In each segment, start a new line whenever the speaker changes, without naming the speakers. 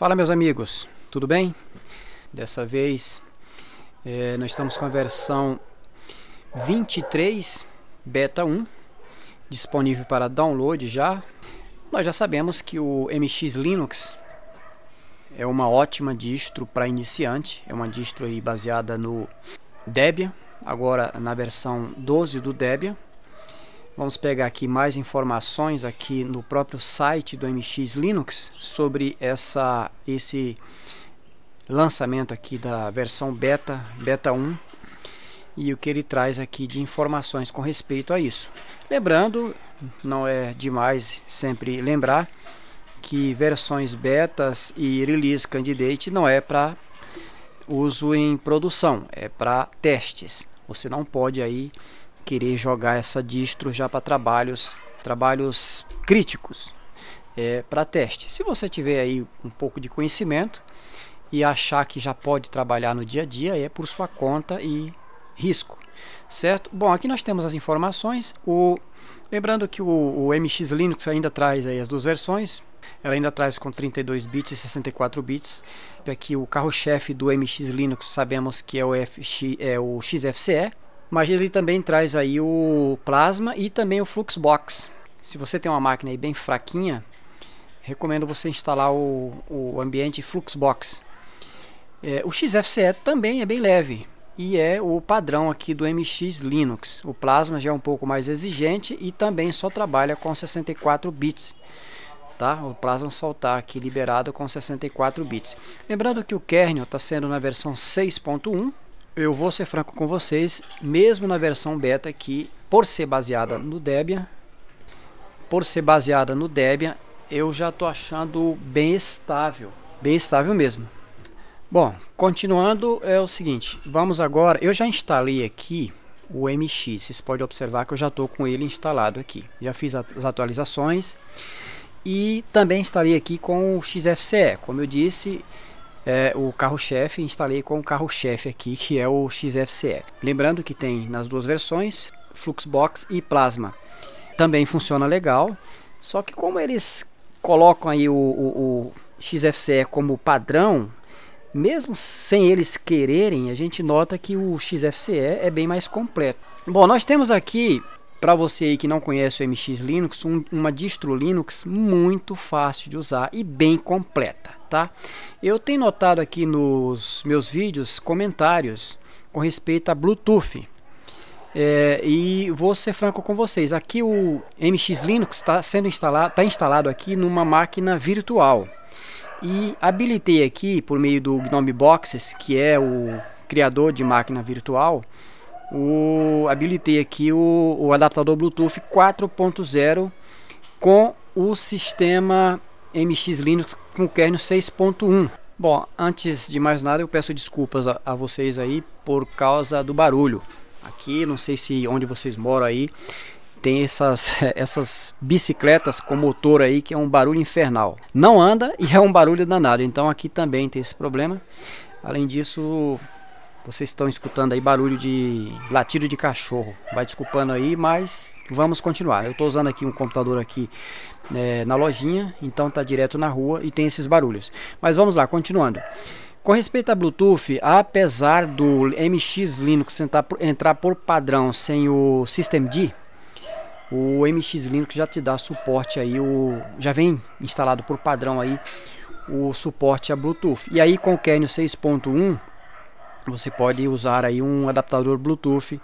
Fala meus amigos, tudo bem? Dessa vez é, nós estamos com a versão 23 Beta 1 disponível para download já. Nós já sabemos que o MX Linux é uma ótima distro para iniciante, é uma distro baseada no Debian, agora na versão 12 do Debian Vamos pegar aqui mais informações aqui no próprio site do MX Linux sobre essa, esse lançamento aqui da versão beta, beta 1 e o que ele traz aqui de informações com respeito a isso. Lembrando, não é demais sempre lembrar que versões betas e release candidate não é para uso em produção, é para testes. Você não pode aí querer jogar essa distro já para trabalhos, trabalhos críticos, é, para teste. Se você tiver aí um pouco de conhecimento e achar que já pode trabalhar no dia a dia, é por sua conta e risco, certo? Bom, aqui nós temos as informações. O, lembrando que o, o MX Linux ainda traz aí as duas versões, ela ainda traz com 32 bits e 64 bits. Aqui o carro-chefe do MX Linux sabemos que é o, FX, é o XFCE, mas ele também traz aí o plasma e também o Fluxbox. Se você tem uma máquina aí bem fraquinha, recomendo você instalar o, o ambiente Fluxbox. É, o XFCE também é bem leve e é o padrão aqui do MX Linux. O Plasma já é um pouco mais exigente e também só trabalha com 64 bits. Tá? O Plasma só está aqui liberado com 64 bits. Lembrando que o kernel está sendo na versão 6.1 eu vou ser franco com vocês, mesmo na versão beta que por ser baseada no Debian, por ser baseada no Debian, eu já estou achando bem estável, bem estável mesmo. Bom, continuando é o seguinte, vamos agora, eu já instalei aqui o MX, vocês podem observar que eu já estou com ele instalado aqui, já fiz as atualizações e também instalei aqui com o XFCE, como eu disse, é, o carro-chefe, instalei com o carro-chefe aqui, que é o XFCE. Lembrando que tem nas duas versões, Fluxbox e Plasma. Também funciona legal, só que como eles colocam aí o, o, o XFCE como padrão, mesmo sem eles quererem, a gente nota que o XFCE é bem mais completo. Bom, nós temos aqui, para você que não conhece o MX Linux, um, uma distro Linux muito fácil de usar e bem completa tá? Eu tenho notado aqui nos meus vídeos comentários com respeito a Bluetooth. É, e vou ser franco com vocês. Aqui o MX Linux está sendo instalado, está instalado aqui numa máquina virtual. E habilitei aqui por meio do GNOME Boxes, que é o criador de máquina virtual, o habilitei aqui o, o adaptador Bluetooth 4.0 com o sistema MX Linux com kernel 6.1. Bom, antes de mais nada eu peço desculpas a, a, vocês aí por causa do barulho. Aqui, não sei se onde vocês moram aí, tem essas, essas bicicletas com motor aí que é um barulho infernal. Não anda e é um barulho danado, então aqui também tem esse problema. Além disso, vocês estão escutando aí barulho de latido de cachorro. Vai desculpando aí, mas vamos continuar. Eu estou usando aqui um computador aqui é, na lojinha, então está direto na rua e tem esses barulhos. Mas vamos lá, continuando. Com respeito a Bluetooth, apesar do MX Linux entrar por padrão sem o Systemd, o MX Linux já te dá suporte aí, o, já vem instalado por padrão aí o suporte a Bluetooth. E aí com o kernel 6.1 você pode usar aí um adaptador Bluetooth,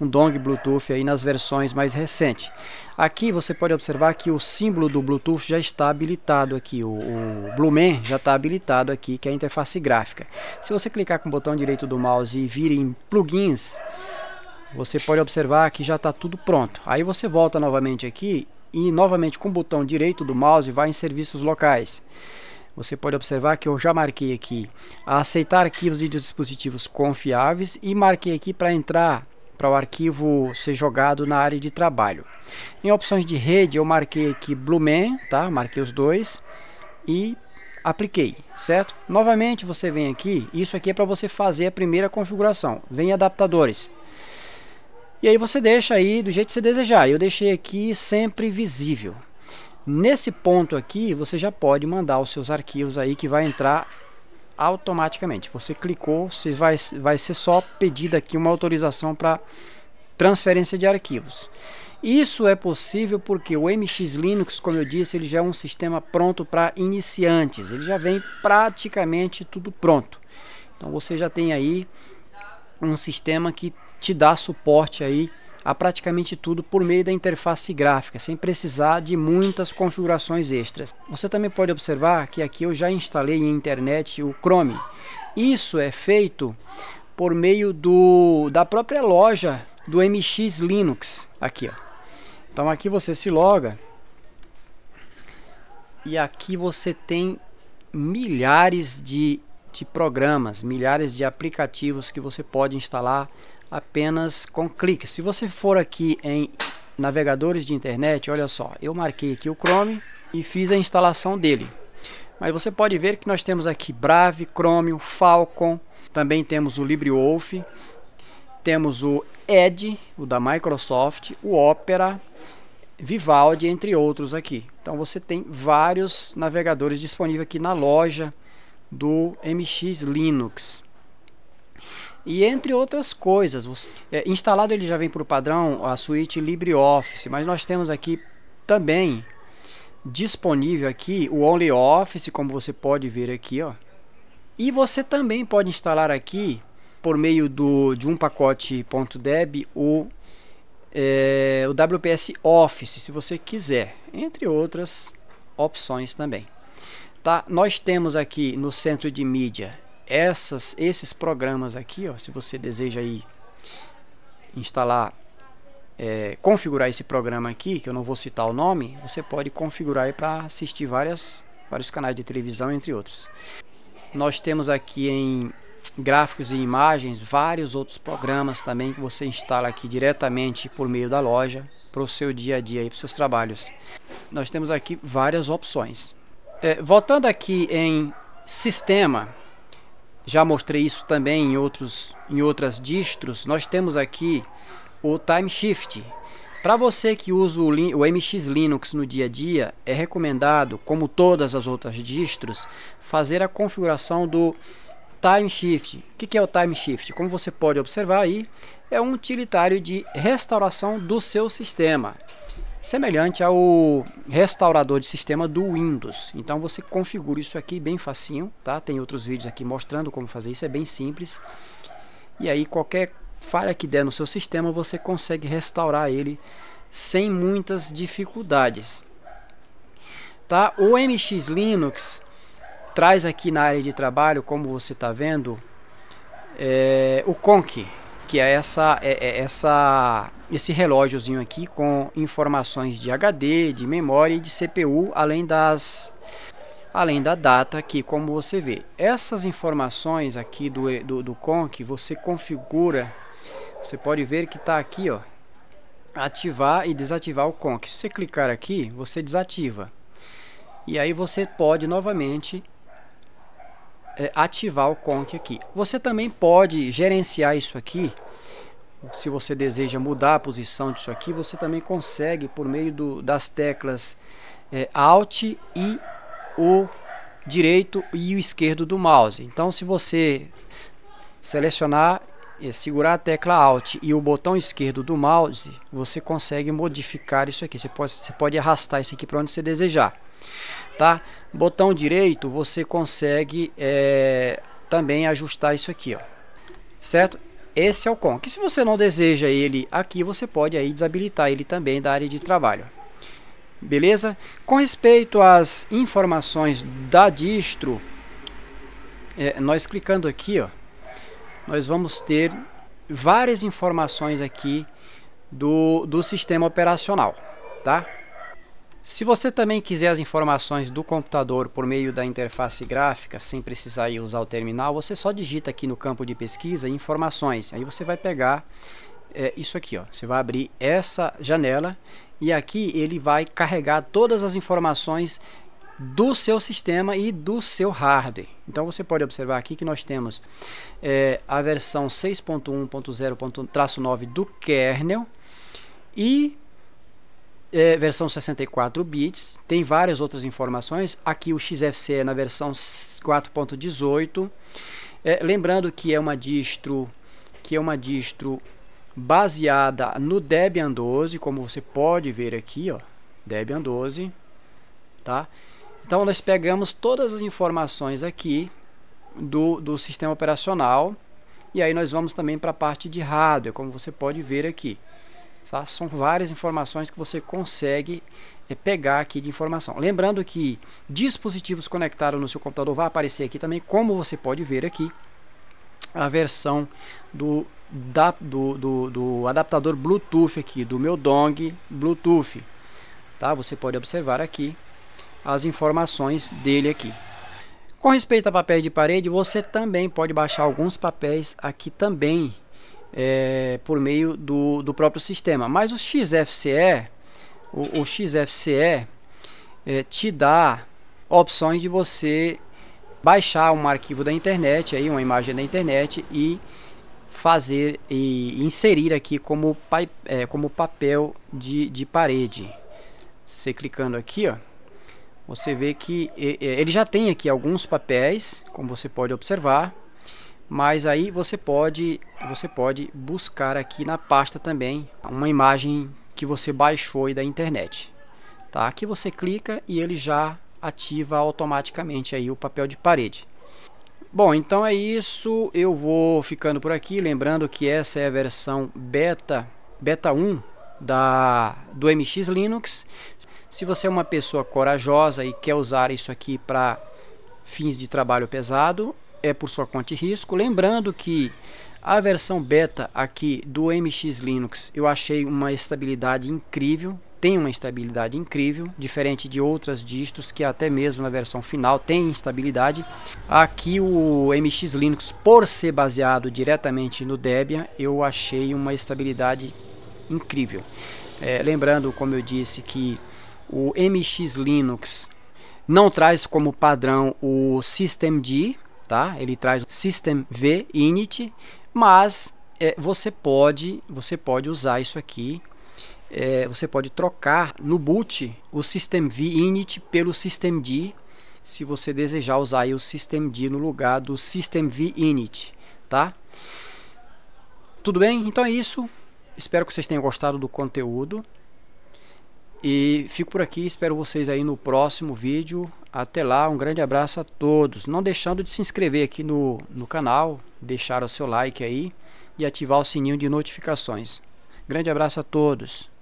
um dong Bluetooth aí nas versões mais recentes. Aqui você pode observar que o símbolo do Bluetooth já está habilitado aqui, o, o Blumen já está habilitado aqui, que é a interface gráfica. Se você clicar com o botão direito do mouse e vir em plugins, você pode observar que já está tudo pronto. Aí você volta novamente aqui e novamente com o botão direito do mouse vai em serviços locais. Você pode observar que eu já marquei aqui aceitar arquivos de dispositivos confiáveis e marquei aqui para entrar para o arquivo ser jogado na área de trabalho. Em opções de rede eu marquei aqui Blumen, tá? Marquei os dois e apliquei, certo? Novamente você vem aqui, isso aqui é para você fazer a primeira configuração. Vem adaptadores. E aí você deixa aí do jeito que você desejar. Eu deixei aqui sempre visível, Nesse ponto aqui, você já pode mandar os seus arquivos aí que vai entrar automaticamente. Você clicou, você vai, vai ser só pedida aqui uma autorização para transferência de arquivos. Isso é possível porque o MX Linux, como eu disse, ele já é um sistema pronto para iniciantes. Ele já vem praticamente tudo pronto. Então você já tem aí um sistema que te dá suporte aí a praticamente tudo por meio da interface gráfica, sem precisar de muitas configurações extras. Você também pode observar que aqui eu já instalei em internet o Chrome. Isso é feito por meio do, da própria loja do MX Linux, aqui ó. Então aqui você se loga e aqui você tem milhares de, de programas, milhares de aplicativos que você pode instalar apenas com clique. Se você for aqui em navegadores de internet, olha só, eu marquei aqui o Chrome e fiz a instalação dele. Mas você pode ver que nós temos aqui Brave, Chromium, Falcon, também temos o LibreWolf, temos o Edge, o da Microsoft, o Opera, Vivaldi, entre outros aqui. Então você tem vários navegadores disponíveis aqui na loja do MX Linux e entre outras coisas. é, instalado ele já vem por padrão a suíte LibreOffice, mas nós temos aqui também disponível aqui o OnlyOffice, como você pode ver aqui, ó. E você também pode instalar aqui por meio do, de um pacote .deb o, é, o WPS Office, se você quiser, entre outras opções também. Tá? Nós temos aqui no centro de mídia essas, esses programas aqui, ó, se você deseja aí instalar, é, configurar esse programa aqui, que eu não vou citar o nome, você pode configurar para assistir várias, vários canais de televisão, entre outros. Nós temos aqui em gráficos e imagens vários outros programas também que você instala aqui diretamente por meio da loja para o seu dia a dia e para os seus trabalhos. Nós temos aqui várias opções. É, voltando aqui em sistema, já mostrei isso também em, outros, em outras distros. Nós temos aqui o Time Shift. Para você que usa o, o MX Linux no dia a dia, é recomendado, como todas as outras distros, fazer a configuração do Time Shift. O que é o Time Shift? Como você pode observar aí, é um utilitário de restauração do seu sistema semelhante ao restaurador de sistema do Windows. Então você configura isso aqui bem facinho, tá? Tem outros vídeos aqui mostrando como fazer isso, é bem simples. E aí qualquer falha que der no seu sistema, você consegue restaurar ele sem muitas dificuldades. Tá? O MX Linux traz aqui na área de trabalho, como você está vendo, é, o Conk, que é essa, é, é essa, esse relógiozinho aqui com informações de HD, de memória e de CPU, além das além da data aqui, como você vê. Essas informações aqui do, do, do Conk, você configura, você pode ver que está aqui, ó, ativar e desativar o conc. Se você clicar aqui, você desativa. E aí você pode novamente é, ativar o conk aqui. Você também pode gerenciar isso aqui. Se você deseja mudar a posição disso aqui, você também consegue por meio do, das teclas é, Alt e o direito e o esquerdo do mouse. Então, se você selecionar, e é, segurar a tecla Alt e o botão esquerdo do mouse, você consegue modificar isso aqui. Você pode, você pode arrastar isso aqui para onde você desejar tá? Botão direito você consegue é, também ajustar isso aqui, ó, certo? Esse é o com. Que se você não deseja ele aqui, você pode aí desabilitar ele também da área de trabalho. Beleza? Com respeito às informações da distro, é, nós clicando aqui, ó, nós vamos ter várias informações aqui do, do sistema operacional, tá? Se você também quiser as informações do computador por meio da interface gráfica, sem precisar usar o terminal, você só digita aqui no campo de pesquisa informações. Aí você vai pegar é, isso aqui, ó. você vai abrir essa janela e aqui ele vai carregar todas as informações do seu sistema e do seu hardware. Então você pode observar aqui que nós temos é, a versão 6.1.0.9 do kernel e é, versão 64 bits, tem várias outras informações. Aqui o XFCE é na versão 4.18. É, lembrando que é uma distro que é uma distro baseada no Debian 12, como você pode ver aqui, ó, Debian 12, tá? Então nós pegamos todas as informações aqui do, do sistema operacional e aí nós vamos também para a parte de hardware, como você pode ver aqui. Tá? São várias informações que você consegue é, pegar aqui de informação. Lembrando que dispositivos conectados no seu computador vai aparecer aqui também, como você pode ver aqui, a versão do, da, do, do, do adaptador Bluetooth aqui, do meu Dong Bluetooth. Tá? Você pode observar aqui as informações dele aqui. Com respeito a papéis de parede, você também pode baixar alguns papéis aqui também é, por meio do, do próprio sistema. Mas o XFCE, o, o XFCE é, te dá opções de você baixar um arquivo da internet, aí uma imagem da internet e fazer e inserir aqui como, é, como papel de, de parede. Você clicando aqui, ó, você vê que ele já tem aqui alguns papéis, como você pode observar mas aí você pode você pode buscar aqui na pasta também uma imagem que você baixou da internet tá aqui você clica e ele já ativa automaticamente aí o papel de parede bom então é isso eu vou ficando por aqui lembrando que essa é a versão beta beta 1 da do MX Linux se você é uma pessoa corajosa e quer usar isso aqui para fins de trabalho pesado é por sua conta e risco. Lembrando que a versão beta aqui do MX Linux eu achei uma estabilidade incrível, tem uma estabilidade incrível, diferente de outras distros que até mesmo na versão final tem instabilidade. Aqui o MX Linux, por ser baseado diretamente no Debian, eu achei uma estabilidade incrível. É, lembrando, como eu disse, que o MX Linux não traz como padrão o Systemd, tá? Ele traz system v init, mas é, você pode você pode usar isso aqui. É, você pode trocar no boot o system v init pelo system d, se você desejar usar o system d no lugar do system v init, tá? Tudo bem? Então é isso. Espero que vocês tenham gostado do conteúdo. E fico por aqui, espero vocês aí no próximo vídeo. Até lá, um grande abraço a todos. Não deixando de se inscrever aqui no, no canal, deixar o seu like aí e ativar o sininho de notificações. Grande abraço a todos.